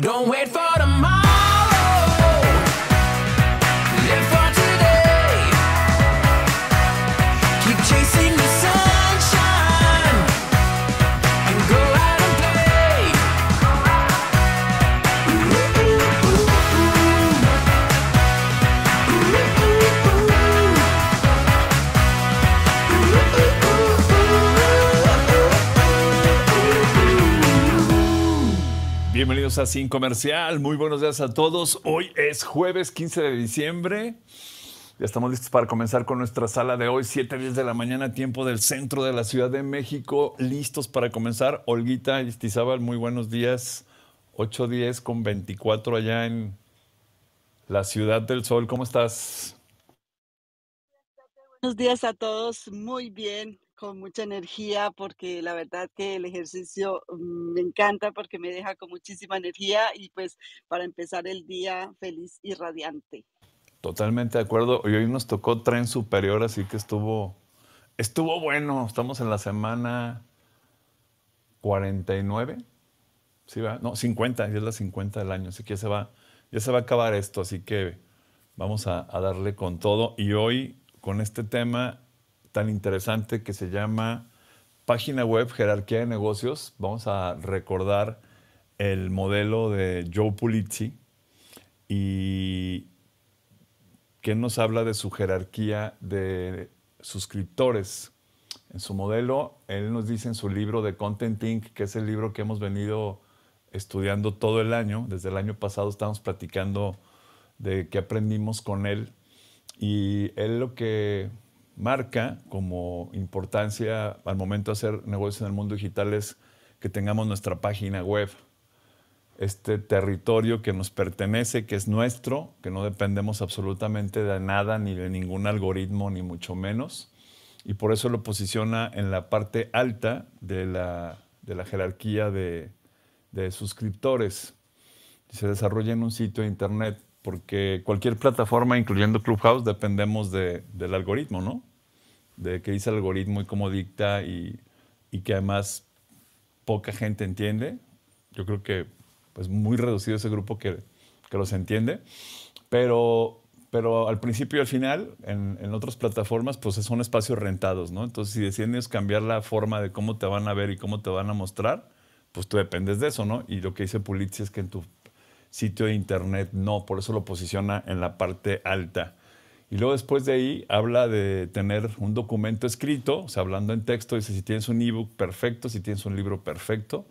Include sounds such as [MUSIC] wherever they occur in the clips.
Don't wait for tomorrow. Así en Comercial. Muy buenos días a todos. Hoy es jueves 15 de diciembre. Ya estamos listos para comenzar con nuestra sala de hoy, Siete días de la mañana, tiempo del centro de la Ciudad de México. Listos para comenzar. Olguita Istizábal, muy buenos días. 8 días con 24 allá en la Ciudad del Sol. ¿Cómo estás? Buenos días a todos. Muy bien con mucha energía porque la verdad que el ejercicio mm, me encanta porque me deja con muchísima energía y pues para empezar el día feliz y radiante. Totalmente de acuerdo. Hoy nos tocó tren superior, así que estuvo, estuvo bueno. Estamos en la semana 49. ¿Sí va? No, 50, ya es la 50 del año, así que ya se va, ya se va a acabar esto, así que vamos a darle con todo. Y hoy, con este tema, tan interesante que se llama Página Web Jerarquía de Negocios. Vamos a recordar el modelo de Joe Pulizzi y que nos habla de su jerarquía de suscriptores. En su modelo, él nos dice en su libro de Content Inc., que es el libro que hemos venido estudiando todo el año. Desde el año pasado estamos platicando de qué aprendimos con él. Y él lo que marca como importancia al momento de hacer negocios en el mundo digital es que tengamos nuestra página web, este territorio que nos pertenece, que es nuestro, que no dependemos absolutamente de nada ni de ningún algoritmo, ni mucho menos. Y por eso lo posiciona en la parte alta de la, jerarquía de, de suscriptores. Se desarrolla en un sitio de internet porque cualquier plataforma, incluyendo Clubhouse, dependemos del algoritmo, ¿no? De qué dice el algoritmo y cómo dicta y, que además poca gente entiende. Yo creo que pues, muy reducido ese grupo que, que los entiende, pero, pero al principio y al final, en, en, otras plataformas, pues son espacios rentados, ¿no? Entonces, si decides cambiar la forma de cómo te van a ver y cómo te van a mostrar, pues tú dependes de eso, ¿no? Y lo que dice Pulitzi es que en tu sitio de internet no, por eso lo posiciona en la parte alta. Y luego después de ahí habla de tener un documento escrito, o sea, hablando en texto, dice si tienes un ebook perfecto, si tienes un libro perfecto,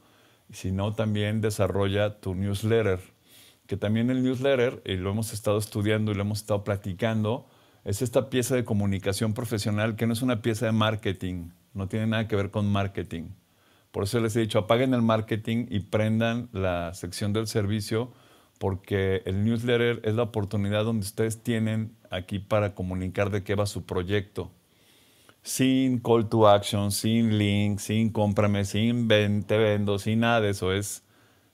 y si no, también desarrolla tu newsletter, que también el newsletter, y lo hemos estado estudiando y lo hemos estado platicando, es esta pieza de comunicación profesional que no es una pieza de marketing, no tiene nada que ver con marketing. Por eso les he dicho, apaguen el marketing y prendan la sección del servicio porque el newsletter es la oportunidad donde ustedes tienen aquí para comunicar de qué va su proyecto. Sin call to action, sin link, sin cómprame, sin vente te vendo, sin nada de eso. Es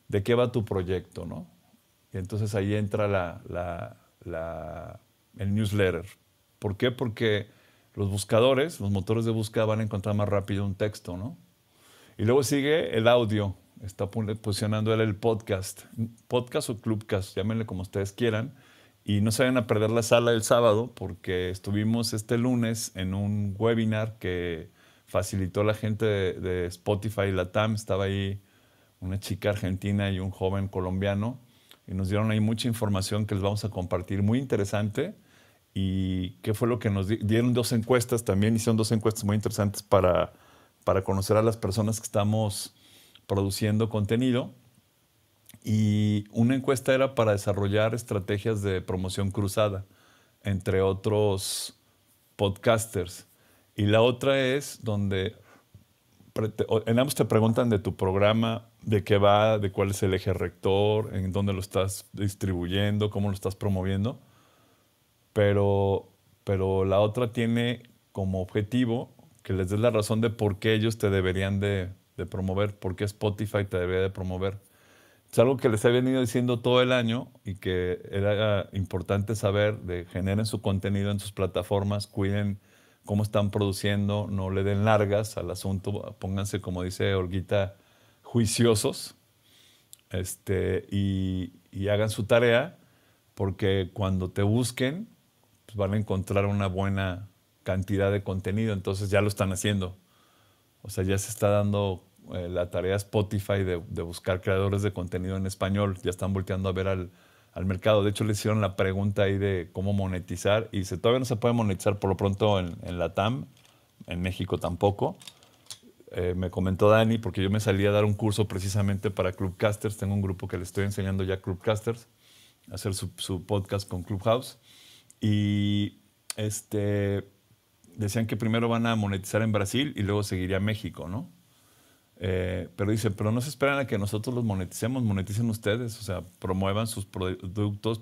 de qué va tu proyecto, ¿no? Y entonces ahí entra el newsletter. ¿Por qué? Porque los buscadores, los motores de búsqueda van a encontrar más rápido un texto, ¿no? Y luego sigue el audio está posicionando el podcast, podcast o clubcast, llámenle como ustedes quieran. Y no se vayan a perder la sala el sábado porque estuvimos este lunes en un webinar que facilitó la gente de, de Spotify Latam. Estaba ahí una chica argentina y un joven colombiano y nos dieron ahí mucha información que les vamos a compartir, muy interesante. Y qué fue lo que nos dieron dos encuestas, también hicieron dos encuestas muy interesantes para, para conocer a las personas que estamos produciendo contenido y una encuesta era para desarrollar estrategias de promoción cruzada entre otros podcasters. Y la otra es donde en ambos te preguntan de tu programa, de qué va, de cuál es el eje rector, en dónde lo estás distribuyendo, cómo lo estás promoviendo. Pero, pero la otra tiene como objetivo que les des la razón de por qué ellos te deberían de de promover, porque Spotify te debería de promover. Es algo que les he venido diciendo todo el año y que era importante saber, de generen su contenido en sus plataformas, cuiden cómo están produciendo, no le den largas al asunto, pónganse, como dice Orguita, juiciosos este, y, hagan su tarea, porque cuando te busquen, pues, van a encontrar una buena cantidad de contenido, entonces ya lo están haciendo. O sea, ya se está dando eh, la tarea Spotify de, buscar creadores de contenido en español. Ya están volteando a ver al, mercado. De hecho, le hicieron la pregunta ahí de cómo monetizar y dice, todavía no se puede monetizar por lo pronto en, la TAM, en México tampoco. Eh, me comentó Dani, porque yo me salí a dar un curso precisamente para Clubcasters. Tengo un grupo que le estoy enseñando ya Clubcasters hacer su, su podcast con Clubhouse. Y este, decían que primero van a monetizar en Brasil y luego seguiría México, ¿no? Eh, pero dice, pero no se esperan a que nosotros los moneticemos, moneticen ustedes, o sea, promuevan sus productos,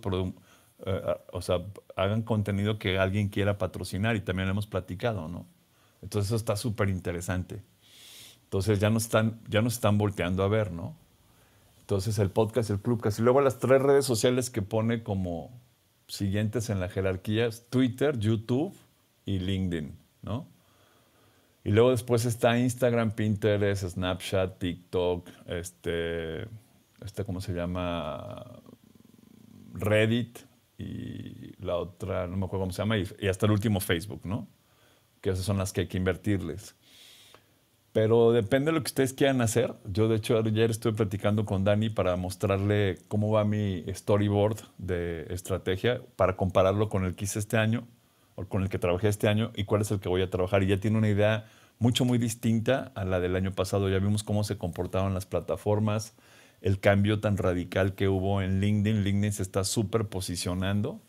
eh, o sea, hagan contenido que alguien quiera patrocinar y también hemos platicado, ¿no? Entonces eso está súper interesante. Entonces ya nos, están, ya están volteando a ver, ¿no? Entonces el podcast, el club, casi. luego las tres redes sociales que pone como siguientes en la jerarquía, Twitter, YouTube y LinkedIn, ¿no? Y luego después está Instagram, Pinterest, Snapchat, TikTok, este, este ¿cómo se llama? Reddit y la otra, no me acuerdo cómo se llama, y, hasta el último Facebook, ¿no? Que esas son las que hay que invertirles. Pero depende de lo que ustedes quieran hacer. Yo, de hecho, ayer estuve platicando con Dani para mostrarle cómo va mi storyboard de estrategia, para compararlo con el que hice este año con el que trabajé este año y cuál es el que voy a trabajar. Y ya tiene una idea mucho, muy distinta a la del año pasado. Ya vimos cómo se comportaban las plataformas, el cambio tan radical que hubo en LinkedIn. LinkedIn se está súper posicionando.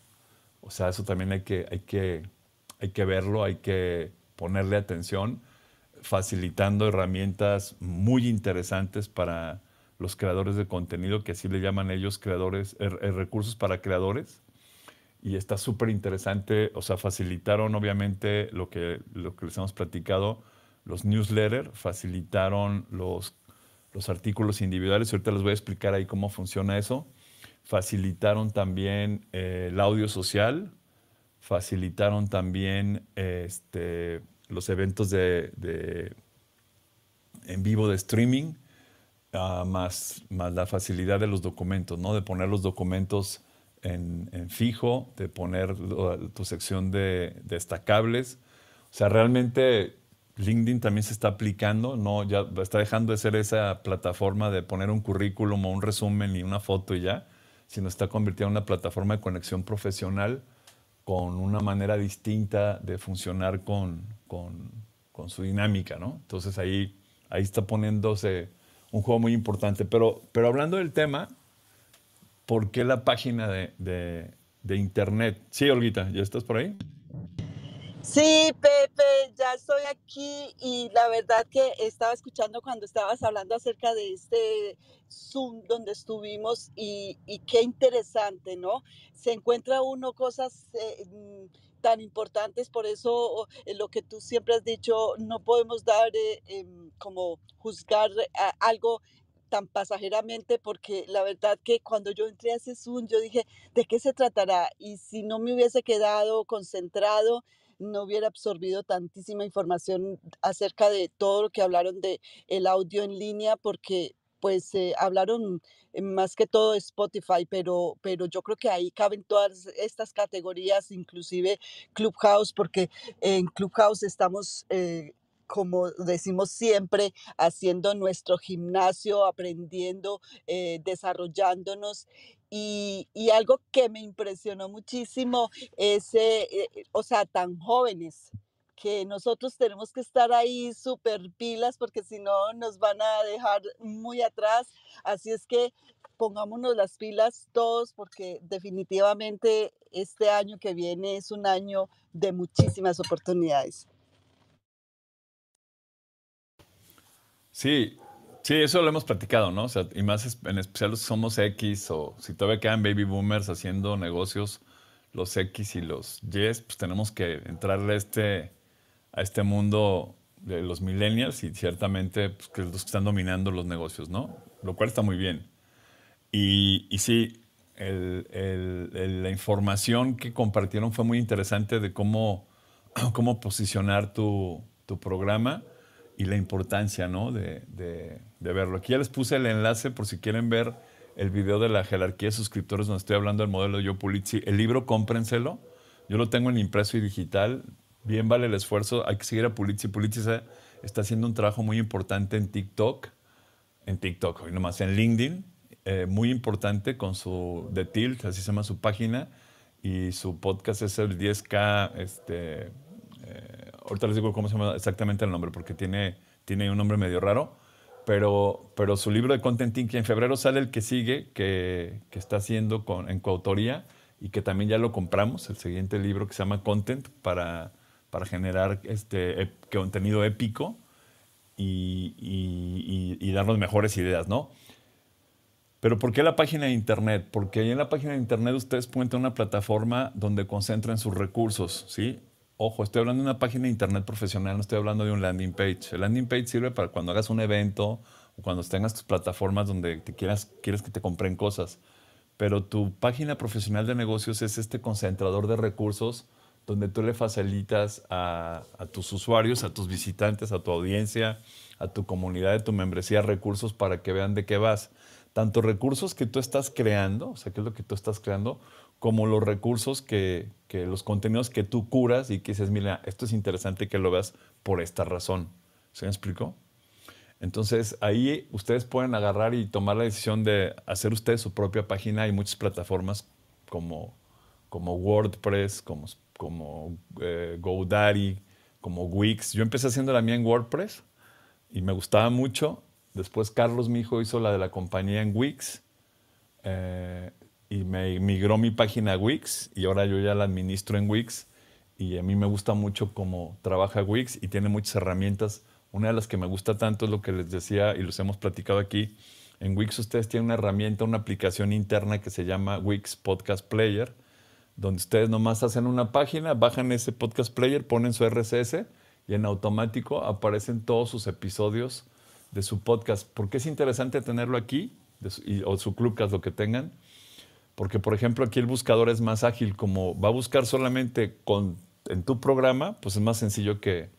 O sea, eso también hay que, hay, que, hay que verlo, hay que ponerle atención, facilitando herramientas muy interesantes para los creadores de contenido, que así le llaman ellos creadores, eh, eh, recursos para creadores y está súper interesante. O sea, facilitaron obviamente lo que, lo que les hemos platicado, los newsletters, facilitaron los, los artículos individuales. Ahorita les voy a explicar ahí cómo funciona eso. Facilitaron también eh, el audio social, facilitaron también este, los eventos de, de, en vivo de streaming, ah, más, más la facilidad de los documentos, ¿no? de poner los documentos en, fijo, de poner tu sección de destacables. O sea, realmente LinkedIn también se está aplicando, no, ya está dejando de ser esa plataforma de poner un currículum o un resumen y una foto y ya, sino está convirtiendo en una plataforma de conexión profesional con una manera distinta de funcionar con, con, con su dinámica, ¿no? Entonces ahí, ahí está poniéndose un juego muy importante. Pero, pero hablando del tema, ¿por qué la página de, internet? Sí, Olguita, ¿ya estás por ahí? Sí, Pepe, ya estoy aquí y la verdad que estaba escuchando cuando estabas hablando acerca de este Zoom donde estuvimos y, qué interesante, ¿no? Se encuentra uno cosas eh, mm, tan importantes, por eso eh, lo que tú siempre has dicho, no podemos dar eh, em, como juzgar algo pasajeramente porque la verdad que cuando yo entré a ese Zoom yo dije, ¿de qué se tratará? Y si no me hubiese quedado concentrado, no hubiera absorbido tantísima información acerca de todo lo que hablaron de el audio en línea porque pues eh, hablaron eh, más que todo de Spotify, pero, pero yo creo que ahí caben todas estas categorías, inclusive Clubhouse, porque en Clubhouse estamos eh, como decimos siempre, haciendo nuestro gimnasio, aprendiendo, eh, desarrollándonos. Y, algo que me impresionó muchísimo es, eh, eh, o sea, tan jóvenes, que nosotros tenemos que estar ahí súper pilas porque si no nos van a dejar muy atrás. Así es que pongámonos las pilas todos porque definitivamente este año que viene es un año de muchísimas oportunidades. Sí, sí, eso lo hemos platicado, ¿no? O sea, y más en especial los somos X o si todavía quedan baby boomers haciendo negocios, los X y los Y, pues tenemos que entrarle a este, a este mundo de los millennials y ciertamente pues, que los que están dominando los negocios, ¿no? Lo cual está muy bien. Y, sí, la información que compartieron fue muy interesante de cómo, [CLEARS THROAT] cómo posicionar tu, tu programa y la importancia ¿no? de, verlo. Aquí ya les puse el enlace por si quieren ver el video de la jerarquía de suscriptores donde estoy hablando del modelo yo Yo El libro, cómprenselo. Yo lo tengo en impreso y digital. Bien vale el esfuerzo. Hay que seguir a Pulitzi. Pulitzi está haciendo un trabajo muy importante en TikTok. En TikTok, hoy nomás, en LinkedIn. Eh, muy importante con su The Tilt, así se llama su página. Y su podcast es el 10K este, eh, ahorita les digo cómo se llama exactamente el nombre, porque tiene, tiene un nombre medio raro, pero, pero su libro de Content que en febrero sale el que sigue, que, está haciendo con, en coautoría y que también ya lo compramos, el siguiente libro que se llama Content para, para generar este contenido épico y, y, darnos mejores ideas, ¿no? Pero ¿por qué la página de Internet? Porque en la página de Internet ustedes pueden una plataforma donde concentran sus recursos, ¿sí? Ojo, estoy hablando de una página de internet profesional, no estoy hablando de un landing page. El landing page sirve para cuando hagas un evento o cuando tengas tus plataformas donde te quieras, quieres que te compren cosas. Pero tu página profesional de negocios es este concentrador de recursos donde tú le facilitas a, a tus usuarios, a tus visitantes, a tu audiencia, a tu comunidad de tu membresía recursos para que vean de qué vas. Tanto recursos que tú estás creando, o sea, qué es lo que tú estás creando, como los recursos que, que los contenidos que tú curas y que dices, mira, esto es interesante que lo veas por esta razón. ¿Se me explicó? Entonces ahí ustedes pueden agarrar y tomar la decisión de hacer ustedes su propia página. Hay muchas plataformas como, como WordPress, como, como eh, GoDaddy, como Wix. Yo empecé haciendo la mía en WordPress y me gustaba mucho. Después Carlos, mi hijo, hizo la de la compañía en Wix. Eh, y me migró mi página a Wix y ahora yo ya la administro en Wix y a mí me gusta mucho cómo trabaja Wix y tiene muchas herramientas. Una de las que me gusta tanto es lo que les decía y los hemos platicado aquí. En Wix ustedes tienen una herramienta, una aplicación interna que se llama Wix Podcast Player, donde ustedes nomás hacen una página, bajan ese podcast player, ponen su RSS y en automático aparecen todos sus episodios de su podcast. Porque es interesante tenerlo aquí, o su clubcast, lo que tengan, porque, por ejemplo, aquí el buscador es más ágil, como va a buscar solamente en tu programa, pues es más sencillo que,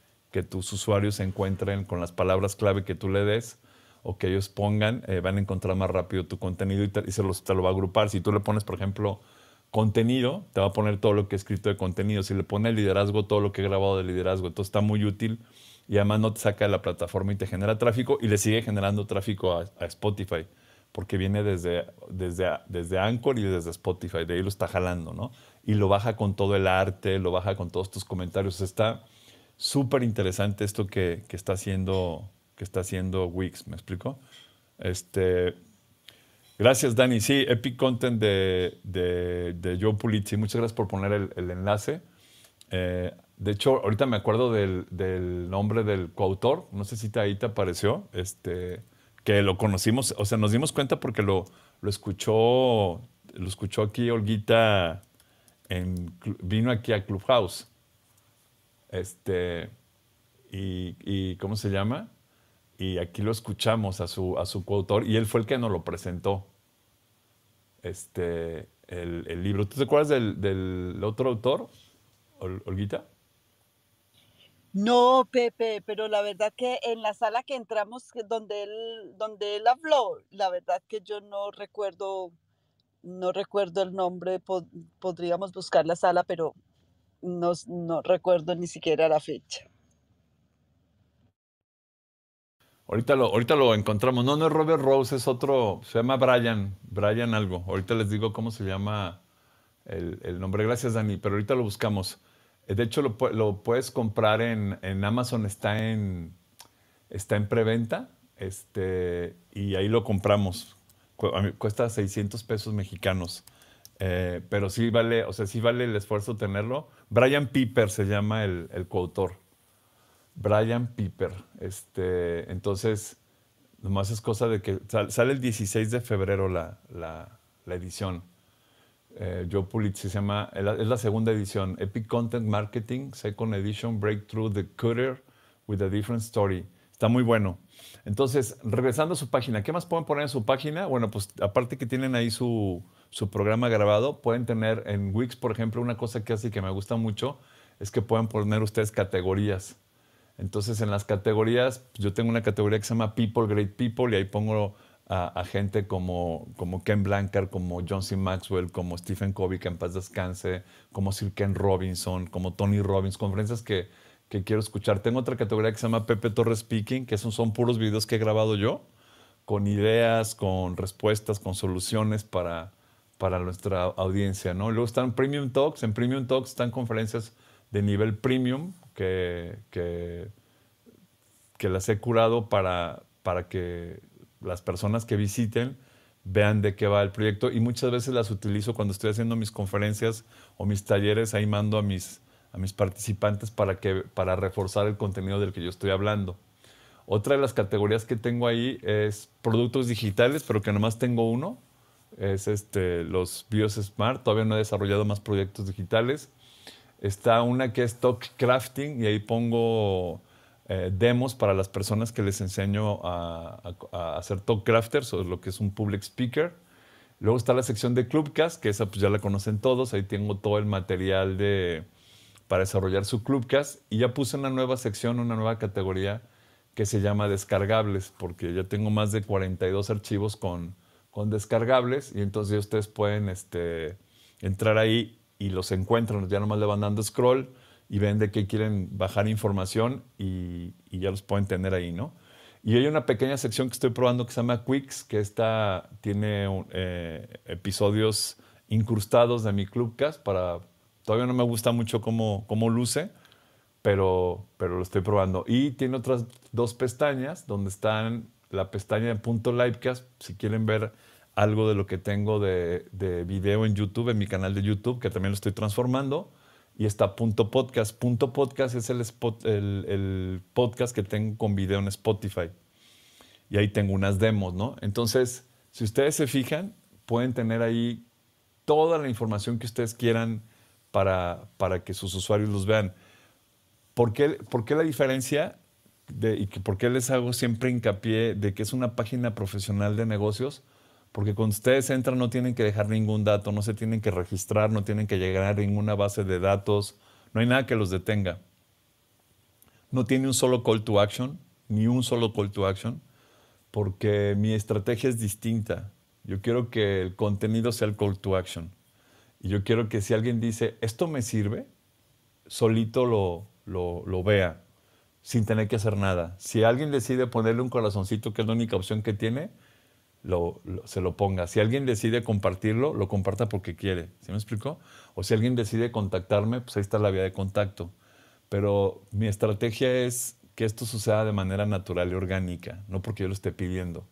tus usuarios se encuentren con las palabras clave que tú le des o que ellos pongan, eh, van a encontrar más rápido tu contenido y, se te lo va a agrupar. Si tú le pones, por ejemplo, contenido, te va a poner todo lo que he escrito de contenido. Si le pone liderazgo, todo lo que he grabado de liderazgo. Entonces está muy útil y además no te saca de la plataforma y te genera tráfico y le sigue generando tráfico a Spotify porque viene desde, desde, desde Anchor y desde Spotify, de ahí lo está jalando, ¿no? Y lo baja con todo el arte, lo baja con todos tus comentarios. Está súper interesante esto que, está haciendo, que está haciendo Wix, ¿me explico? Este, gracias, Dani. Sí, Epic Content de, de, Joe Pulizzi. Muchas gracias por poner el, enlace. Eh, de hecho, ahorita me acuerdo del, nombre del coautor. No sé si te, ahí te apareció. Este, que lo conocimos, o sea, nos dimos cuenta porque lo, lo escuchó, lo escuchó aquí Olguita, vino aquí a Clubhouse. Este, y, ¿cómo se llama? Y aquí lo escuchamos a su, a su coautor, y él fue el que nos lo presentó. Este, el, libro. ¿Tú te acuerdas del otro autor, Olguita? No, Pepe, pero la verdad que en la sala que entramos, donde él, donde él habló, la verdad que yo no recuerdo, no recuerdo el nombre, podríamos buscar la sala, pero no, no recuerdo ni siquiera la fecha. Ahorita lo, ahorita lo encontramos. No, no es Robert Rose, es otro, se llama Brian, Brian algo. Ahorita les digo cómo se llama el, el nombre. Gracias, Dani, pero ahorita lo buscamos. De hecho, lo, puedes comprar en, Amazon, está en, está en preventa. Este, y ahí lo compramos. Cuesta 600 pesos mexicanos. Eh, pero sí vale, o sea, sí vale el esfuerzo tenerlo. Brian Piper se llama el, coautor. Brian Piper. Este, entonces, nomás es cosa de que sale el 16 de febrero la edición. Eh, Joe yo se llama, es la segunda edición, Epic Content Marketing, Second Edition, Breakthrough the Cutter with a Different Story. Está muy bueno. Entonces, regresando a su página, ¿qué más pueden poner en su página? Bueno, pues aparte que tienen ahí su, su programa grabado, pueden tener en Wix, por ejemplo, una cosa que hace que me gusta mucho, es que pueden poner ustedes categorías. Entonces, en las categorías, yo tengo una categoría que se llama People, Great People, y ahí pongo a, gente como, como Ken Blanchard, como John C. Maxwell, como Stephen Covey, que en paz descanse, como Sir Ken Robinson, como Tony Robbins, conferencias que, quiero escuchar. Tengo otra categoría que se llama Pepe Torres Speaking, que son, son puros videos que he grabado yo, con ideas, con respuestas, con soluciones para, para nuestra audiencia. ¿no? Luego están Premium Talks. En Premium Talks están conferencias de nivel premium que, que, que las he curado para, para que las personas que visiten vean de qué va el proyecto y muchas veces las utilizo cuando estoy haciendo mis conferencias o mis talleres, ahí mando a mis, a mis participantes para, que, para reforzar el contenido del que yo estoy hablando. Otra de las categorías que tengo ahí es productos digitales, pero que nomás tengo uno, es este, los BIOS Smart, todavía no he desarrollado más proyectos digitales. Está una que es Talk Crafting y ahí pongo eh, demos para las personas que les enseño a, hacer talk crafters o lo que es un public speaker. Luego está la sección de Clubcast, que esa pues ya la conocen todos, ahí tengo todo el material para desarrollar su Clubcast y ya puse una nueva sección, una nueva categoría que se llama descargables, porque ya tengo más de 42 archivos con, descargables y entonces ustedes pueden este, entrar ahí y los encuentran, ya nomás le van dando scroll y ven de qué quieren bajar información y, ya los pueden tener ahí, ¿no? Y hay una pequeña sección que estoy probando que se llama Quicks, que esta tiene eh, episodios incrustados de mi Clubcast para... Todavía no me gusta mucho cómo, cómo luce, pero, pero lo estoy probando. Y tiene otras dos pestañas donde están la pestaña de punto livecast, si quieren ver algo de lo que tengo de, de video en YouTube, en mi canal de YouTube, que también lo estoy transformando y está punto podcast. Punto podcast es el, podcast que tengo con video en Spotify. Y ahí tengo unas demos, ¿no? Entonces, si ustedes se fijan, pueden tener ahí toda la información que ustedes quieran para, que sus usuarios los vean. ¿Por qué, la diferencia? y por qué les hago siempre hincapié de que es una página profesional de negocios? porque cuando ustedes entran no tienen que dejar ningún dato, no se tienen que registrar, no tienen que llegar a ninguna base de datos, no hay nada que los detenga. No tiene un solo call to action, ni un solo call to action, porque mi estrategia es distinta. Yo quiero que el contenido sea el call to action. Y yo quiero que si alguien dice, esto me sirve, solito lo, lo, lo vea, sin tener que hacer nada. Si alguien decide ponerle un corazoncito, que es la única opción que tiene, se lo ponga. Si alguien decide compartirlo, lo comparta porque quiere. ¿Sí me explicó? O si alguien decide contactarme, pues ahí está la vía de contacto. Pero mi estrategia es que esto suceda de manera natural y orgánica, no porque yo lo esté pidiendo.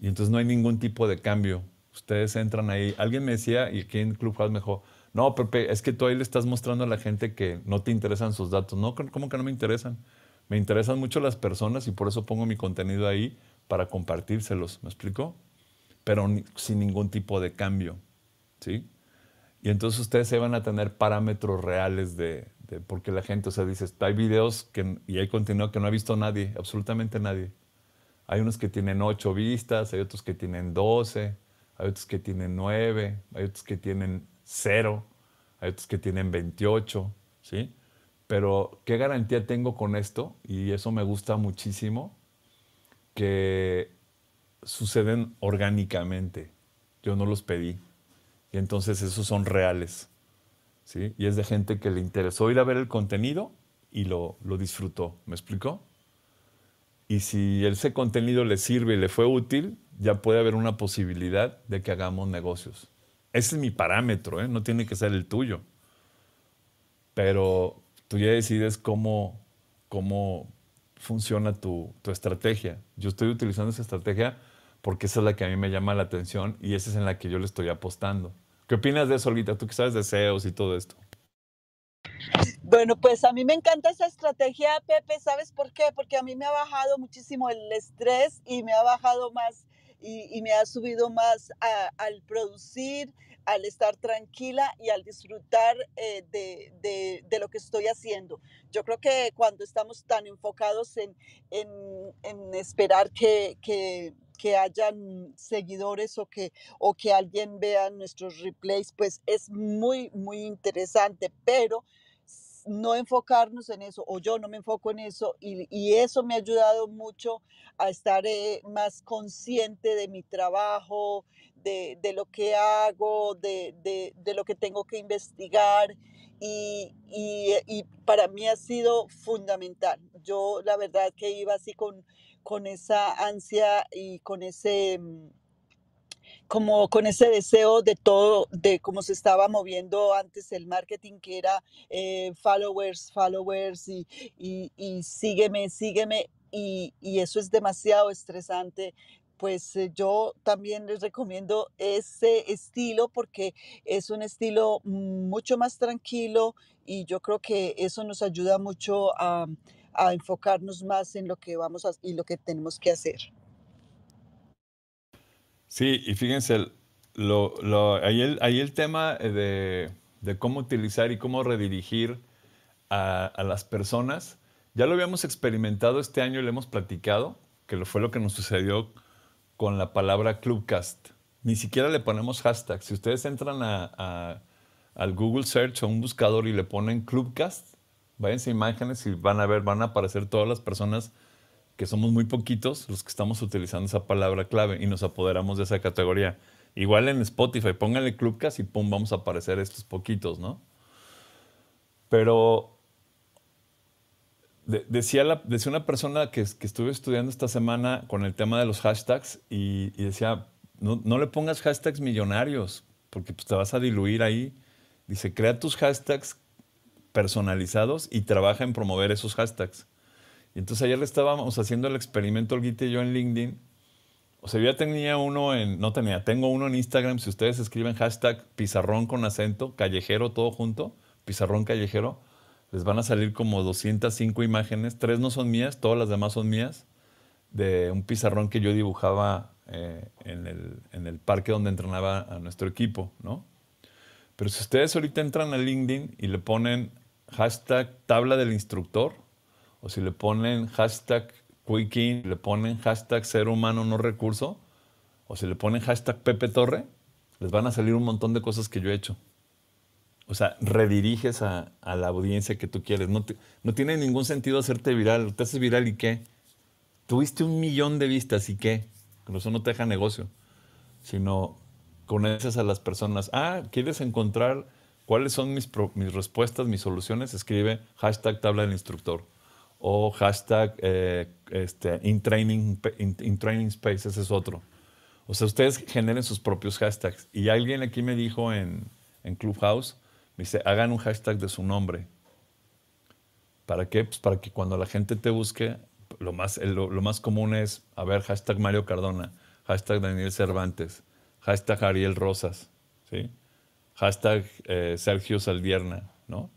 Y entonces no hay ningún tipo de cambio. Ustedes entran ahí. Alguien me decía, y aquí en Clubhouse me dijo, no, Pepe, es que tú ahí le estás mostrando a la gente que no te interesan sus datos. No, ¿cómo que no me interesan? Me interesan mucho las personas y por eso pongo mi contenido ahí para compartírselos, ¿me explico? Pero sin ningún tipo de cambio, ¿sí? Y entonces ustedes se van a tener parámetros reales de, porque la gente, o sea, dice, hay videos que, y hay contenido que no ha visto nadie, absolutamente nadie. Hay unos que tienen 8 vistas, hay otros que tienen 12, hay otros que tienen 9, hay otros que tienen 0, hay otros que tienen 28, ¿sí? Pero ¿qué garantía tengo con esto? Y eso me gusta muchísimo, que suceden orgánicamente. Yo no los pedí. Y entonces esos son reales. ¿sí? Y es de gente que le interesó ir a ver el contenido y lo, lo disfrutó. ¿Me explicó? Y si ese contenido le sirve y le fue útil, ya puede haber una posibilidad de que hagamos negocios. Ese es mi parámetro, ¿eh? no tiene que ser el tuyo. Pero tú ya decides cómo, cómo funciona tu, estrategia. Yo estoy utilizando esa estrategia porque esa es la que a mí me llama la atención y esa es en la que yo le estoy apostando. ¿Qué opinas de eso, Olguita? Tú que sabes de e y todo esto. Bueno, pues a mí me encanta esa estrategia, Pepe. ¿Sabes por qué? Porque a mí me ha bajado muchísimo el estrés y me ha bajado más y, me ha subido más al producir al estar tranquila y al disfrutar eh, de, lo que estoy haciendo. Yo creo que cuando estamos tan enfocados en, esperar que, hayan seguidores o que, o que alguien vea nuestros replays, pues es muy, muy interesante, pero no enfocarnos en eso, o yo no me enfoco en eso, y, eso me ha ayudado mucho a estar eh, más consciente de mi trabajo, de, lo que hago, de, lo que tengo que investigar y, para mí ha sido fundamental. Yo la verdad que iba así con, con esa ansia y con ese mm, como con ese deseo de todo, de cómo se estaba moviendo antes el marketing, que era eh, followers, followers y, sígueme, sígueme. Y, y, eso es demasiado estresante pues eh, yo también les recomiendo ese estilo porque es un estilo mucho más tranquilo y yo creo que eso nos ayuda mucho a, enfocarnos más en lo que vamos a, y lo que tenemos que hacer. Sí, y fíjense, ahí, el, tema eh, de, cómo utilizar y cómo redirigir a, a, las personas, ya lo habíamos experimentado este año y lo hemos platicado, que fue lo que nos sucedió con la palabra Clubcast. Ni siquiera le ponemos hashtag. Si ustedes entran a, al Google Search o un buscador y le ponen Clubcast, váyanse a imágenes y van a ver, van a aparecer todas las personas que somos muy poquitos los que estamos utilizando esa palabra clave y nos apoderamos de esa categoría. Igual en Spotify, pónganle Clubcast y pum, vamos a aparecer estos poquitos, ¿no? Pero decía, decía, una persona que, que, estuve estudiando esta semana con el tema de los hashtags y, decía, no, le pongas hashtags millonarios porque pues, te vas a diluir ahí. Dice, crea tus hashtags personalizados y trabaja en promover esos hashtags. Y entonces ayer le estábamos haciendo el experimento el Guite y yo en LinkedIn. O sea, yo ya tenía uno en, no tenía, tengo uno en Instagram. Si ustedes escriben hashtag pizarrón con acento, callejero, todo junto, pizarrón callejero, les van a salir como 205 imágenes, tres no son mías, todas las demás son mías, de un pizarrón que yo dibujaba eh, en, el, parque donde entrenaba a nuestro equipo, ¿no? Pero si ustedes ahorita entran a LinkedIn y le ponen hashtag tabla del instructor, o si le ponen hashtag quickie, le ponen hashtag ser humano no recurso, o si le ponen hashtag Pepe Torre, les van a salir un montón de cosas que yo he hecho. O sea, rediriges a, la audiencia que tú quieres. No, te, no tiene ningún sentido hacerte viral. Te haces viral y qué. Tuviste un millón de vistas y qué. Con eso no te deja negocio. Sino conoces a las personas. Ah, ¿quieres encontrar cuáles son mis, respuestas, mis soluciones? Escribe hashtag tabla del instructor o hashtag eh, este, in, training, space, ese es otro. O sea, ustedes generen sus propios hashtags. Y alguien aquí me dijo en, en Clubhouse dice, hagan un hashtag de su nombre. ¿Para qué? Pues para que cuando la gente te busque, lo más, lo, más común es, a ver, hashtag Mario Cardona, hashtag Daniel Cervantes, hashtag Ariel Rosas, ¿sí? hashtag eh, Sergio Saldierna, ¿no?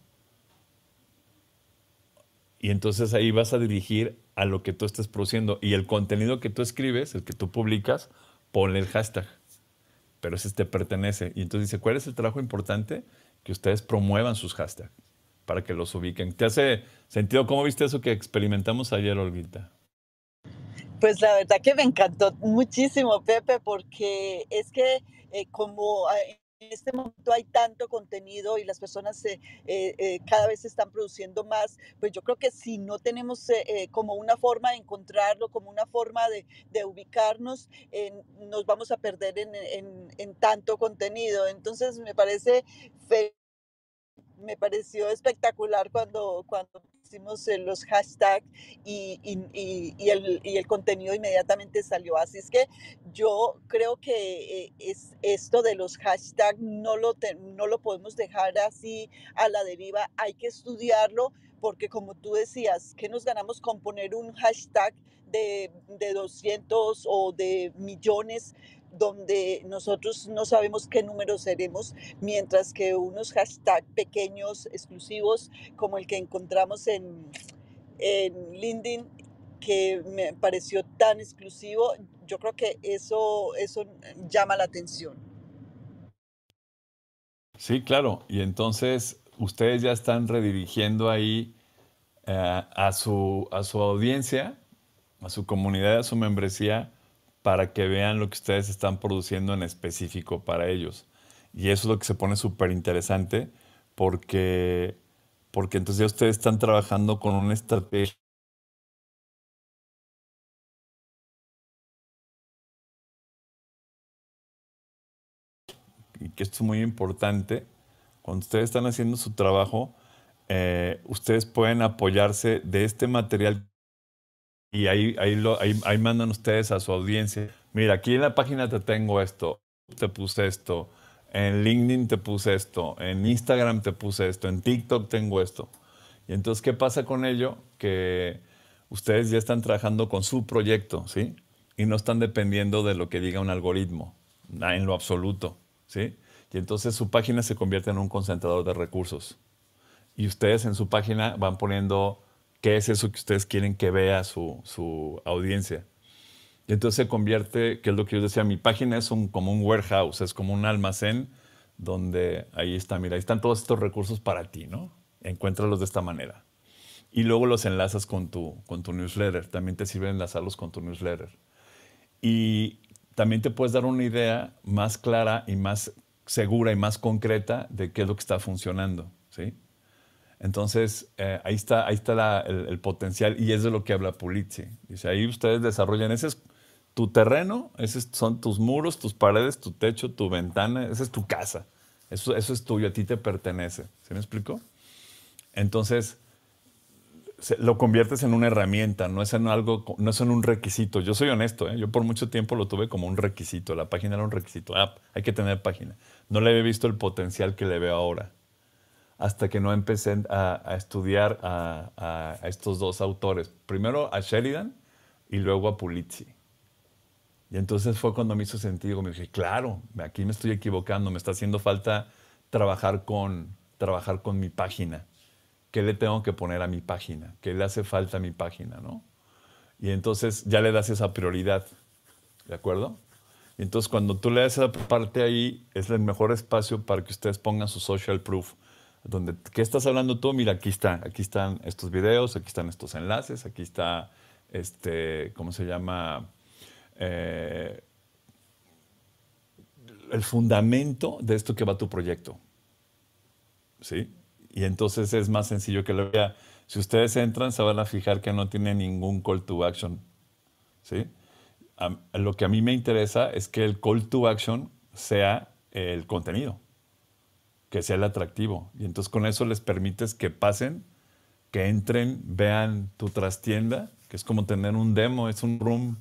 Y entonces ahí vas a dirigir a lo que tú estás produciendo. Y el contenido que tú escribes, el que tú publicas, ponle el hashtag. Pero ese te pertenece. Y entonces dice, ¿cuál es el trabajo importante? que ustedes promuevan sus hashtags para que los ubiquen. ¿Te hace sentido? ¿Cómo viste eso que experimentamos ayer, Olguita? Pues la verdad que me encantó muchísimo, Pepe, porque es que eh, como eh, en este momento hay tanto contenido y las personas se, eh, eh, cada vez se están produciendo más, pues yo creo que si no tenemos eh, como una forma de encontrarlo, como una forma de, ubicarnos, nos vamos a perder en, en tanto contenido. Entonces me parece feliz me pareció espectacular cuando, cuando hicimos los hashtags y, el, contenido inmediatamente salió. Así es que yo creo que eh, es esto de los hashtags no lo, no lo podemos dejar así a la deriva, hay que estudiarlo porque como tú decías, ¿qué nos ganamos con poner un hashtag de, de 200 o de millones? donde nosotros no sabemos qué número seremos, mientras que unos hashtags pequeños, exclusivos, como el que encontramos en, en LinkedIn, que me pareció tan exclusivo, yo creo que eso, eso llama la atención. Sí, claro. Y entonces ustedes ya están redirigiendo ahí eh, a, a su audiencia, a su comunidad, a su membresía, para que vean lo que ustedes están produciendo en específico para ellos. Y eso es lo que se pone súper interesante porque, porque entonces ya ustedes están trabajando con una estrategia y que esto es muy importante, cuando ustedes están haciendo su trabajo, eh, ustedes pueden apoyarse de este material y ahí, ahí, lo, mandan ustedes a su audiencia, mira, aquí en la página te tengo esto, te puse esto, en LinkedIn te puse esto, en Instagram te puse esto, en TikTok tengo esto. Y entonces, ¿qué pasa con ello? Que ustedes ya están trabajando con su proyecto, ¿sí? Y no están dependiendo de lo que diga un algoritmo, en lo absoluto, ¿sí? Y entonces su página se convierte en un concentrador de recursos. Y ustedes en su página van poniendo qué es eso que ustedes quieren que vea su, audiencia. Y entonces se convierte, que es lo que yo decía, mi página es un, como un warehouse, es como un almacén donde ahí está, mira, ahí están todos estos recursos para ti, ¿no? Encuéntralos de esta manera. Y luego los enlazas con tu, con tu newsletter. También te sirve enlazarlos con tu newsletter. Y también te puedes dar una idea más clara y más segura y más concreta de qué es lo que está funcionando, ¿sí? Entonces, eh, ahí está, el, potencial y es de lo que habla Pulitzi. Dice, ahí ustedes desarrollan, ese es tu terreno, esos son tus muros, tus paredes, tu techo, tu ventana, esa es tu casa. Eso, eso es tuyo, a ti te pertenece. ¿Se me explicó? Entonces, lo conviertes en una herramienta, no es en algo, no es un requisito. Yo soy honesto, ¿eh? yo por mucho tiempo lo tuve como un requisito. La página era un requisito. Ah, hay que tener página. No le había visto el potencial que le veo ahora hasta que no empecé a, estudiar a, estos dos autores. Primero a Sheridan y luego a Pulizzi. Y entonces fue cuando me hizo sentido, me dije, claro, aquí me estoy equivocando, me está haciendo falta trabajar con, trabajar con mi página. ¿Qué le tengo que poner a mi página? ¿Qué le hace falta a mi página? ¿no? Y entonces ya le das esa prioridad, ¿de acuerdo? Y entonces cuando tú le das esa parte ahí, es el mejor espacio para que ustedes pongan su social proof donde, ¿qué estás hablando tú? Mira, aquí está, aquí están estos videos, aquí están estos enlaces, aquí está, este, ¿cómo se llama? Eh, el fundamento de esto que va tu proyecto. ¿Sí? Y entonces es más sencillo que lo vea. Si ustedes entran, se van a fijar que no tiene ningún call to action. ¿Sí? lo que a mí me interesa es que el call to action sea el contenido que sea el atractivo. Y entonces con eso les permites que pasen, que entren, vean tu trastienda, que es como tener un demo, es un room,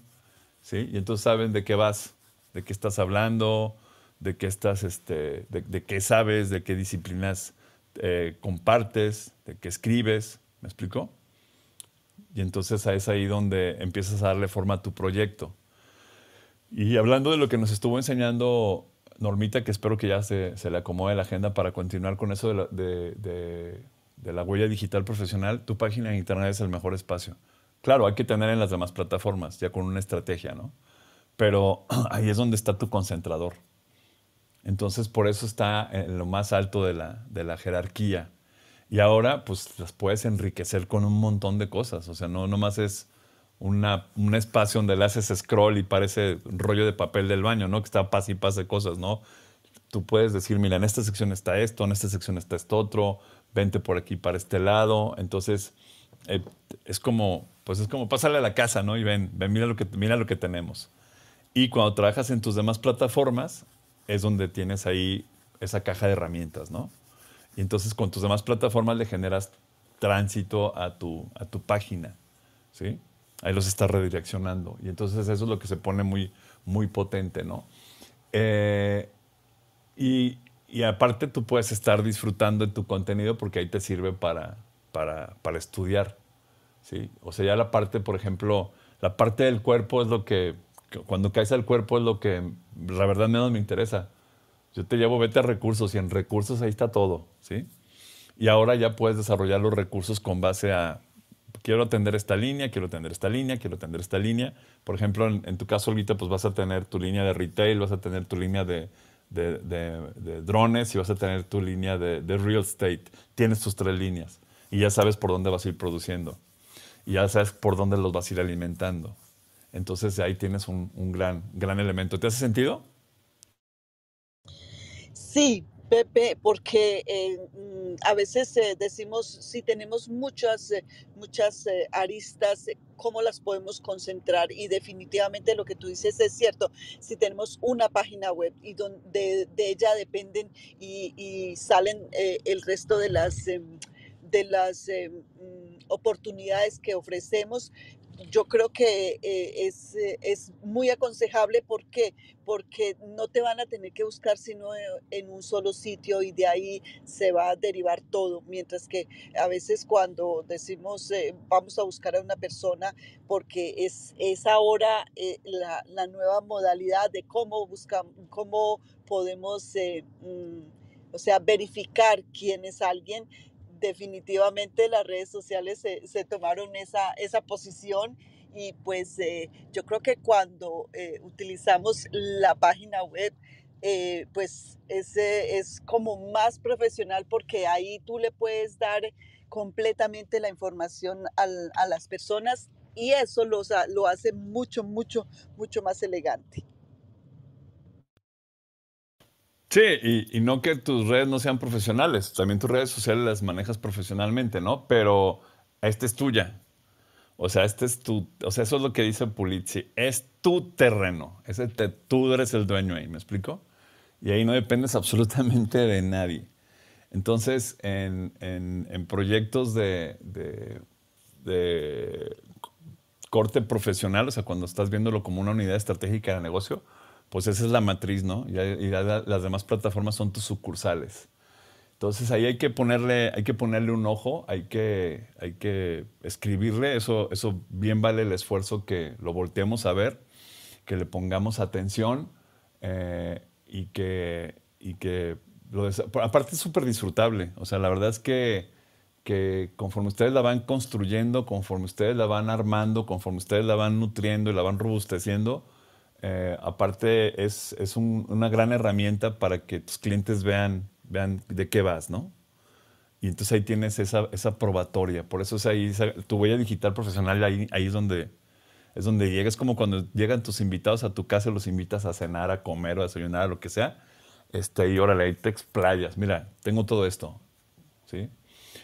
¿sí? Y entonces saben de qué vas, de qué estás hablando, de qué estás, este, de, qué sabes, de qué disciplinas eh, compartes, de qué escribes, ¿me explico? Y entonces es ahí donde empiezas a darle forma a tu proyecto. Y hablando de lo que nos estuvo enseñando normita que espero que ya se, se le acomode la agenda para continuar con eso de la, huella digital profesional, tu página de internet es el mejor espacio. Claro, hay que tener en las demás plataformas, ya con una estrategia, ¿no? Pero [CLEARS THROAT] ahí es donde está tu concentrador. Entonces, por eso está en lo más alto de la, de la jerarquía. Y ahora, pues las puedes enriquecer con un montón de cosas. O sea, no nomás es un espacio donde le haces scroll y parece rollo de papel del baño, ¿no? Que está paz y paz de cosas, ¿no? Tú puedes decir, mira, en esta sección está esto, en esta sección está esto otro, vente por aquí para este lado. Entonces, eh, es como, pues es como pásale a la casa, ¿no? Y ven, ven, mira lo que, mira lo que tenemos. Y cuando trabajas en tus demás plataformas, es donde tienes ahí esa caja de herramientas, ¿no? Y entonces con tus demás plataformas le generas tránsito a tu, a tu página, ¿sí? ahí los está redireccionando. Y entonces eso es lo que se pone muy, muy potente, ¿no? Eh, y, y, aparte tú puedes estar disfrutando de tu contenido porque ahí te sirve para, para, para estudiar, ¿sí? O sea, ya la parte, por ejemplo, la parte del cuerpo es lo que, cuando caes al cuerpo es lo que, la verdad, menos me interesa. Yo te llevo, vete a recursos y en recursos ahí está todo, ¿sí? Y ahora ya puedes desarrollar los recursos con base a quiero atender esta línea, quiero atender esta línea, quiero atender esta línea. Por ejemplo, en, tu caso, Olguita, pues vas a tener tu línea de retail, vas a tener tu línea de, drones y vas a tener tu línea de, real estate. Tienes tus tres líneas y ya sabes por dónde vas a ir produciendo y ya sabes por dónde los vas a ir alimentando. Entonces ahí tienes un, un gran, gran elemento. ¿Te hace sentido? Sí, Pepe, porque eh, mm, a veces eh, decimos, si tenemos muchas, eh, muchas aristas, ¿cómo las podemos concentrar? Y definitivamente lo que tú dices es cierto. Si tenemos una página web y donde de ella dependen y, salen el resto de las... Em, de las em, mm, oportunidades que ofrecemos, yo creo que eh, eh, es, muy aconsejable porque, porque no te van a tener que buscar sino eh, en un solo sitio y de ahí se va a derivar todo, mientras que a veces cuando decimos vamos a buscar a una persona porque es, ahora la, nueva modalidad de cómo, buscamos, cómo podemos... Mm, o sea, verificar quién es alguien, definitivamente las redes sociales se, tomaron esa, posición y pues eh, yo creo que cuando eh, utilizamos la página web, eh, pues ese es como más profesional porque ahí tú le puedes dar completamente la información a las personas y eso lo hace mucho, mucho, mucho más elegante. Sí, y, no que tus redes no sean profesionales, también tus redes sociales las manejas profesionalmente, ¿no? Pero esta es tuya. O sea, este es tu, o sea, eso es lo que dice Pulitzi. es tu terreno, es tú eres el dueño ahí, ¿me explico? Y ahí no dependes [LAUGHS] absolutamente de nadie. Entonces, en, proyectos de, de corte profesional, o sea, cuando estás viéndolo como una unidad estratégica de negocio, pues esa es la matriz, ¿no? Y, las demás plataformas son tus sucursales. Entonces ahí hay que ponerle, hay que ponerle un ojo, hay que, hay que escribirle, eso, eso bien vale el esfuerzo que lo volteemos a ver, que le pongamos atención eh, y que, y que aparte es súper disfrutable, o sea, la verdad es que conforme ustedes la van construyendo, conforme ustedes la van armando, conforme ustedes la van nutriendo y la van robusteciendo, eh, aparte, es, una gran herramienta para que tus clientes vean, vean de qué vas, ¿no? Y entonces ahí tienes esa, probatoria. Por eso es ahí, tu huella digital profesional, ahí, ahí es donde es donde llegas, como cuando llegan tus invitados a tu casa, los invitas a cenar, a comer o a desayunar, a lo que sea, este, y órale, ahí te explayas, mira, tengo todo esto, ¿sí?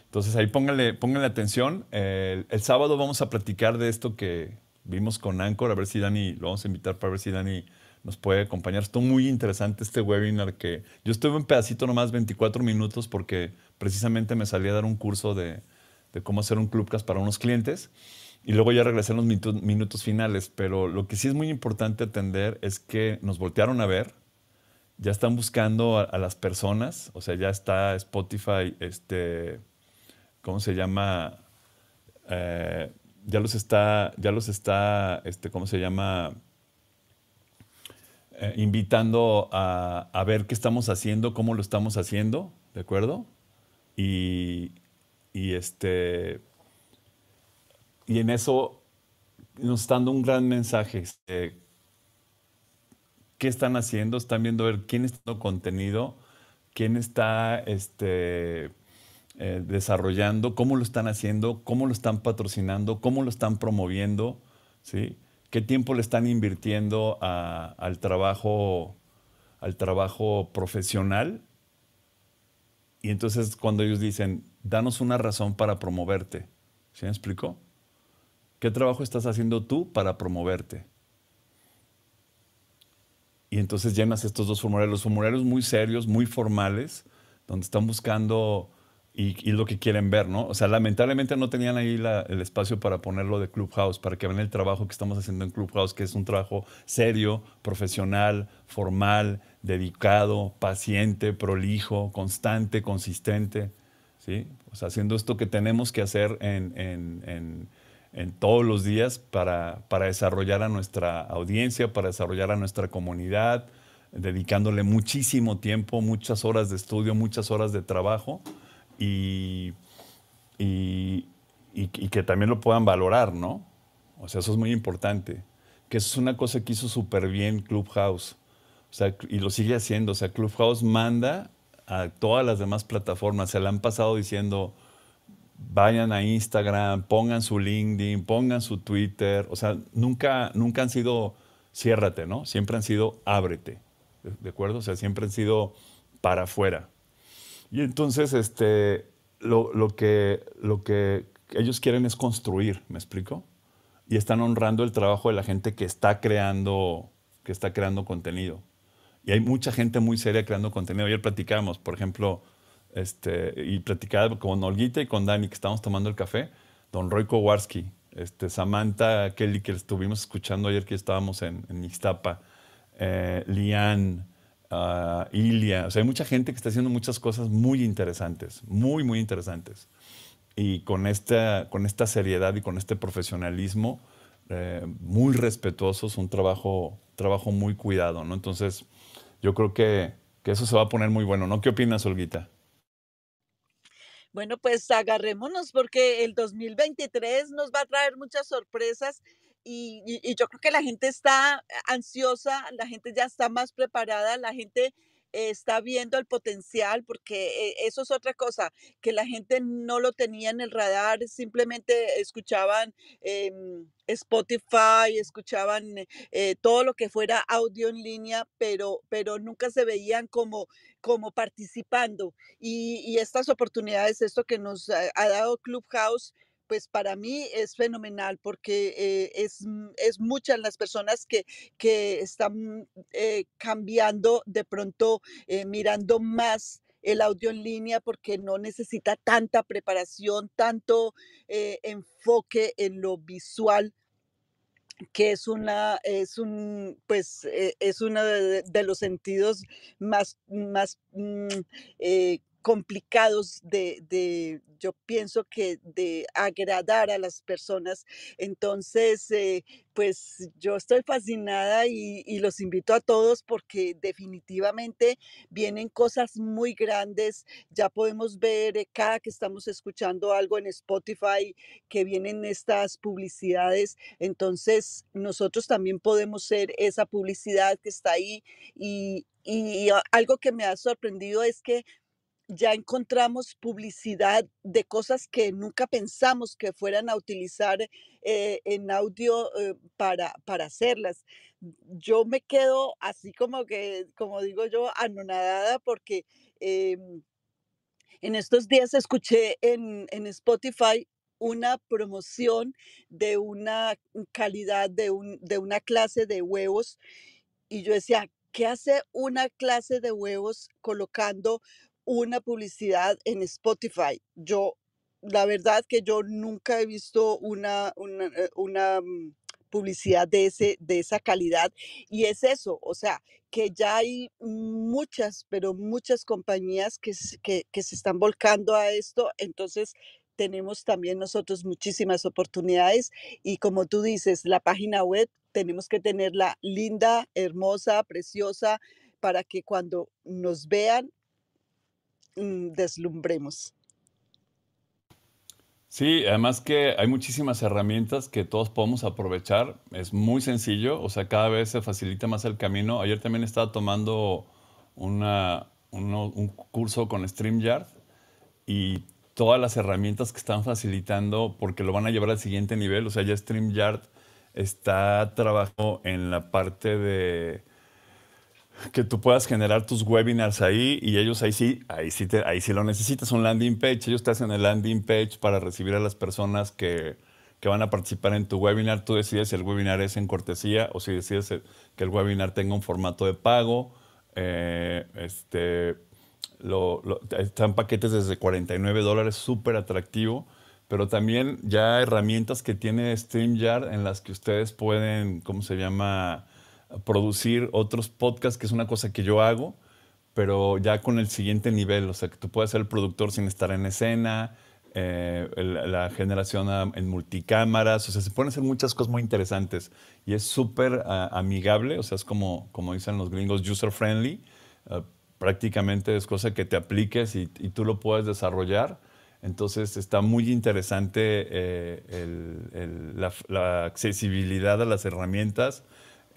Entonces ahí pónganle, pónganle atención, el, el, sábado vamos a platicar de esto que, vimos con Anchor, a ver si Dani, lo vamos a invitar para ver si Dani nos puede acompañar. Estuvo muy interesante este webinar que yo estuve un pedacito nomás, 24 minutos, porque precisamente me salí a dar un curso de, cómo hacer un clubcast para unos clientes y luego ya regresé en los minutos, finales, pero lo que sí es muy importante atender es que nos voltearon a ver, ya están buscando a, las personas, o sea, ya está Spotify, este, ¿cómo se llama? Eh, ya los está, ya los está, este, ¿cómo se llama? Eh, invitando a, ver qué estamos haciendo, cómo lo estamos haciendo, ¿de acuerdo? Y, este, y en eso nos están dando un gran mensaje. Este, ¿Qué están haciendo? Están viendo ver quién está dando contenido, quién está, este, eh, desarrollando, cómo lo están haciendo, cómo lo están patrocinando, cómo lo están promoviendo, ¿sí? qué tiempo le están invirtiendo al, trabajo, al trabajo profesional. Y entonces cuando ellos dicen, danos una razón para promoverte, ¿se me explicó? ¿Qué trabajo estás haciendo tú para promoverte? Y entonces llenas estos dos formularios, formularios muy serios, muy formales, donde están buscando y, lo que quieren ver, ¿no? O sea, lamentablemente no tenían ahí el espacio para ponerlo de Clubhouse, para que vean el trabajo que estamos haciendo en Clubhouse, que es un trabajo serio, profesional, formal, dedicado, paciente, prolijo, constante, consistente, ¿sí? O sea, haciendo esto que tenemos que hacer en, todos los días para desarrollar a nuestra audiencia, para desarrollar a nuestra comunidad, dedicándole muchísimo tiempo, muchas horas de estudio, muchas horas de trabajo y, y, que también lo puedan valorar, ¿no? O sea, eso es muy importante. Que eso es una cosa que hizo súper bien Clubhouse. O sea, y lo sigue haciendo. O sea, Clubhouse manda a todas las demás plataformas. Se la han pasado diciendo, vayan a Instagram, pongan su LinkedIn, pongan su Twitter. O sea, nunca, nunca han sido ciérrate, ¿no? Siempre han sido ábrete. ¿De acuerdo? O sea, siempre han sido para afuera. Y entonces, este, lo, que, lo que ellos quieren es construir, ¿me explico? Y están honrando el trabajo de la gente que está creando, que está creando contenido. Y hay mucha gente muy seria creando contenido. Ayer platicábamos, por ejemplo, este, y platicaba con Olguita y con Dani, que estábamos tomando el café, don Roy Kowarski, este, Samantha Kelly, que estuvimos escuchando ayer que estábamos en, en Ixtapa, eh, Lian, uh, Ilia. O sea, hay mucha gente que está haciendo muchas cosas muy interesantes, muy, muy interesantes. Y con esta, con esta seriedad y con este profesionalismo, eh, muy respetuosos, un trabajo, trabajo muy cuidado, ¿no? Entonces, yo creo que, que eso se va a poner muy bueno, ¿no? ¿Qué opinas, Olguita? Bueno, pues agarrémonos porque el 2023 nos va a traer muchas sorpresas y, yo creo que la gente está eh, ansiosa, la gente ya está más preparada, la gente eh, está viendo el potencial, porque eh, eso es otra cosa, que la gente no lo tenía en el radar, simplemente escuchaban em, Spotify, escuchaban todo lo que fuera audio en línea, pero, pero nunca se veían como, como participando. Y, estas oportunidades, esto que nos ha dado Clubhouse, pues para mí es fenomenal porque eh, es, mm, es, muchas las personas que, están eh, cambiando de pronto, eh, mirando más el audio en línea porque no necesita tanta preparación, tanto enfoque en lo visual que es una es un pues es uno de, los sentidos más más mm, complicados de, yo pienso que de agradar a las personas. Entonces, eh, pues yo estoy fascinada y, los invito a todos porque definitivamente vienen cosas muy grandes. Ya podemos ver eh, cada que estamos escuchando algo en Spotify que vienen estas publicidades. Entonces nosotros también podemos ser esa publicidad que está ahí y, y ah, algo que me ha sorprendido es que ya encontramos publicidad de cosas que nunca pensamos que fueran a utilizar eh, en audio eh, para, para hacerlas. Yo me quedo así como que, como digo yo, anonadada porque em, en estos días escuché en, en Spotify una promoción de una calidad, de, de una clase de huevos y yo decía, ¿qué hace una clase de huevos colocando una publicidad en Spotify. Yo, la verdad que yo nunca he visto una, una, eh, una mm, publicidad de, ese, de esa calidad. Y es eso, o sea, que ya hay muchas, pero muchas compañías que, que, se están volcando a esto. Entonces, tenemos también nosotros muchísimas oportunidades. Y como tú dices, la página web tenemos que tenerla linda, hermosa, preciosa para que cuando nos vean Mm, deslumbremos. Sí, además que hay muchísimas herramientas que todos podemos aprovechar. Es muy sencillo, o sea, cada vez se facilita más el camino. Ayer también estaba tomando una, un curso con StreamYard y todas las herramientas que están facilitando porque lo van a llevar al siguiente nivel. O sea, ya StreamYard está trabajando en la parte de que tú puedas generar tus webinars ahí y ellos ahí sí, ahí sí, ahí sí lo necesitas, un landing page. Ellos te hacen el landing page para recibir a las personas que, van a participar en tu webinar. Tú decides si el webinar es en cortesía o si decides que el webinar tenga un formato de pago. Eh, este, están paquetes desde 49 dólares, súper atractivo. Pero también ya herramientas que tiene StreamYard en las que ustedes pueden, ¿cómo se llama? producir otros podcasts, que es una cosa que yo hago, pero ya con el siguiente nivel, o sea, que tú puedes ser el productor sin estar en escena, eh, la generación en multicámaras, o sea, se pueden hacer muchas cosas muy interesantes y es súper ah, amigable, o sea, es como, como dicen los gringos, user friendly, ah, prácticamente es cosa que te apliques y, tú lo puedes desarrollar. Entonces está muy interesante eh, la accesibilidad a las herramientas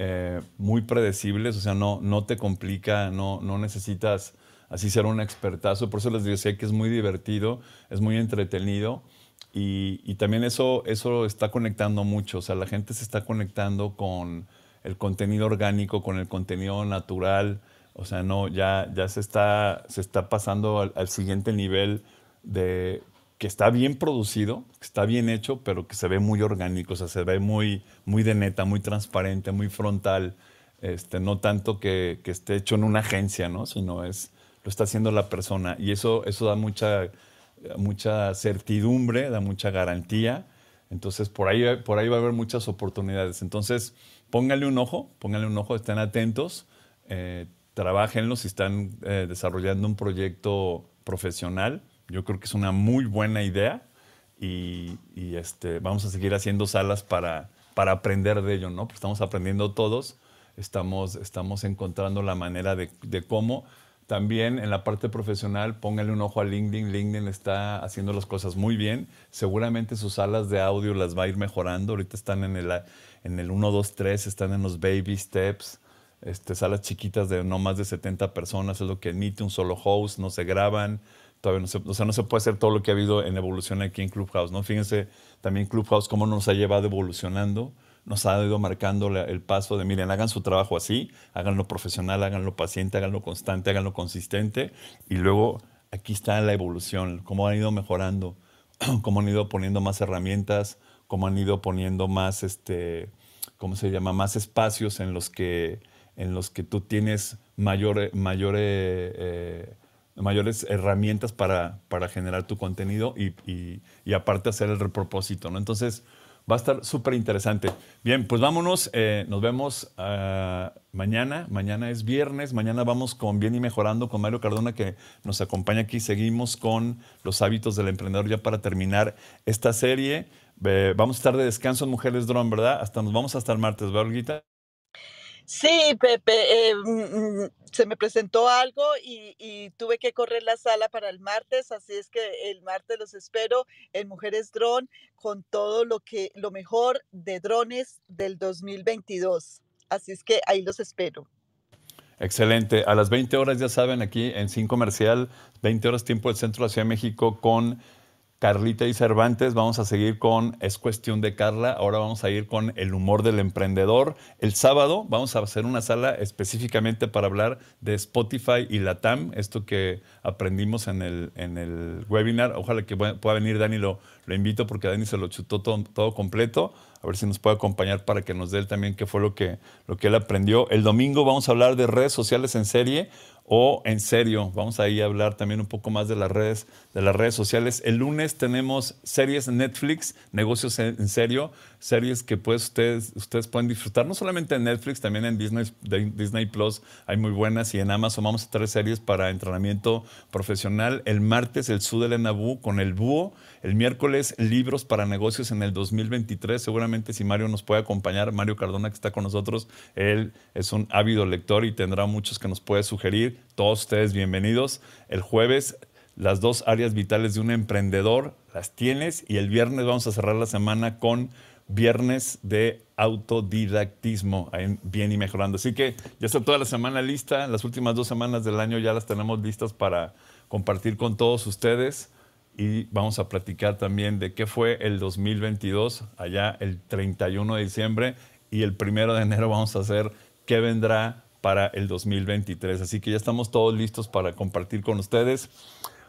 eh, muy predecibles, o sea, no, no te complica, no, no necesitas así ser un expertazo. Por eso les decía que es muy divertido, es muy entretenido y, también eso, eso está conectando mucho. O sea, la gente se está conectando con el contenido orgánico, con el contenido natural. O sea, no, ya, ya se, está, se está pasando al siguiente nivel de, que está bien producido, que está bien hecho, pero que se ve muy orgánico, o sea, se ve muy, muy de neta, muy transparente, muy frontal. Este, no tanto que, esté hecho en una agencia, ¿no? Sino es, lo está haciendo la persona. Y eso, eso da mucha, mucha certidumbre, da mucha garantía. Entonces, por ahí, por ahí va a haber muchas oportunidades. Entonces, pónganle un ojo, pónganle un ojo, estén atentos, eh, trabajenlos si están eh, desarrollando un proyecto profesional. Yo creo que es una muy buena idea y, este, vamos a seguir haciendo salas para, para aprender de ello, ¿no? estamos aprendiendo todos, estamos, estamos encontrando la manera de, de cómo también en la parte profesional, póngale un ojo a LinkedIn. LinkedIn está haciendo las cosas muy bien. Seguramente sus salas de audio las va a ir mejorando. Ahorita están en el, en el 1, 2, 3, están en los baby steps. Este, salas chiquitas de no más de 70 personas, es lo que emite un solo host, no se graban o sea, no se puede hacer todo lo que ha habido en evolución aquí en Clubhouse, ¿no? Fíjense también Clubhouse cómo nos ha llevado evolucionando, nos ha ido marcando el paso de, miren, hagan su trabajo así, háganlo profesional, háganlo paciente, háganlo constante, háganlo consistente, y luego aquí está la evolución, cómo han ido mejorando, [CLEARS THROAT] cómo han ido poniendo más herramientas, cómo han ido poniendo más, este, ¿cómo se llama? Más espacios en los que, en los que tú tienes mayor, eh, mayor eh, eh, mayores herramientas para, para generar tu contenido y, y, aparte hacer el repropósito, ¿no? Entonces, va a estar súper interesante. Bien, pues vámonos, eh, nos vemos ah, mañana, mañana es viernes, mañana vamos con Bien y Mejorando, con Mario Cardona que nos acompaña aquí, seguimos con los hábitos del emprendedor ya para terminar esta serie. vamos a estar de descanso en Mujeres Drone, ¿verdad? Hasta nos vamos hasta el martes, ¿verdad, Olguita? Sí, Pepe, eh, mm, mm, se me presentó algo y, tuve que correr la sala para el martes, así es que el martes los espero en Mujeres Drone con todo lo que lo mejor de drones del 2022. Así es que ahí los espero. Excelente. A las 20 horas ya saben aquí en Sin Comercial, 20 horas tiempo del Centro de Ciudad de México con Carlita y Cervantes. Vamos a seguir con Es cuestión de Carla. Ahora vamos a ir con El humor del emprendedor. El sábado vamos a hacer una sala específicamente para hablar de Spotify y la TAM, esto que aprendimos en el, en el webinar. Ojalá que pueda venir Dani, lo, invito porque Dani se lo chutó todo, completo. A ver si nos puede acompañar para que nos dé él también qué fue lo que, lo que él aprendió. El domingo vamos a hablar de redes sociales en serie o en serio, vamos ir a hablar también un poco más de las redes, de las redes sociales. El lunes tenemos series Netflix, negocios en serio, series que pues ustedes, ustedes pueden disfrutar, no solamente en Netflix, también en Disney, Disney Plus hay muy buenas y en Amazon vamos a traer series para entrenamiento profesional. El martes el Sud de Nabú con el Búho el miércoles, libros para negocios en el 2023. Seguramente si Mario nos puede acompañar, Mario Cardona que está con nosotros, él es un ávido lector y tendrá muchos que nos puede sugerir. Todos ustedes bienvenidos. El jueves, las dos áreas vitales de un emprendedor, las tienes. Y el viernes vamos a cerrar la semana con viernes de autodidactismo bien y mejorando. Así que ya está toda la semana lista. Las últimas dos semanas del año ya las tenemos listas para compartir con todos ustedes y vamos a platicar también de qué fue el 2022, allá el 31 de diciembre y el 1 de enero vamos a hacer qué vendrá para el 2023. Así que ya estamos todos listos para compartir con ustedes.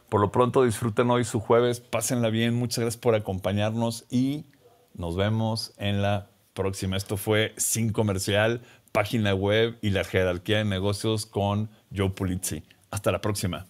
Por lo pronto disfruten hoy su jueves, pásenla bien, muchas gracias por acompañarnos y nos vemos en la próxima. Esto fue Sin Comercial, página web y la jerarquía de negocios con Joe Pulizzi. Hasta la próxima.